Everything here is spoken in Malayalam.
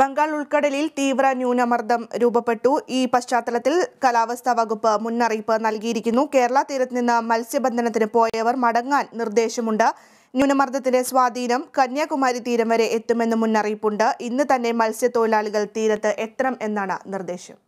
ബംഗാൾ ഉൾക്കടലിൽ തീവ്ര ന്യൂനമർദ്ദം രൂപപ്പെട്ടു ഈ പശ്ചാത്തലത്തിൽ കാലാവസ്ഥാ വകുപ്പ് മുന്നറിയിപ്പ് നൽകിയിരിക്കുന്നു കേരള തീരത്ത് നിന്ന് മത്സ്യബന്ധനത്തിന് പോയവർ മടങ്ങാൻ നിർദ്ദേശമുണ്ട് ന്യൂനമർദ്ദത്തിന്റെ സ്വാധീനം കന്യാകുമാരി തീരം വരെ എത്തുമെന്ന് മുന്നറിയിപ്പുണ്ട് ഇന്ന് തന്നെ മത്സ്യത്തൊഴിലാളികൾ തീരത്ത് എത്തണം എന്നാണ് നിർദ്ദേശം